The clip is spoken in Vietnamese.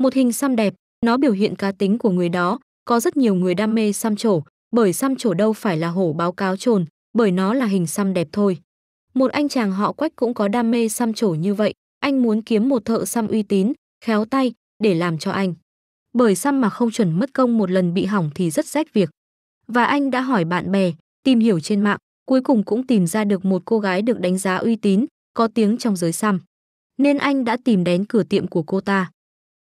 Một hình xăm đẹp, nó biểu hiện cá tính của người đó, có rất nhiều người đam mê xăm trổ, bởi xăm trổ đâu phải là hổ báo cáo trồn, bởi nó là hình xăm đẹp thôi. Một anh chàng họ Quách cũng có đam mê xăm trổ như vậy, anh muốn kiếm một thợ xăm uy tín, khéo tay để làm cho anh. Bởi xăm mà không chuẩn mất công một lần bị hỏng thì rất rách việc. Và anh đã hỏi bạn bè, tìm hiểu trên mạng, cuối cùng cũng tìm ra được một cô gái được đánh giá uy tín, có tiếng trong giới xăm. Nên anh đã tìm đến cửa tiệm của cô ta.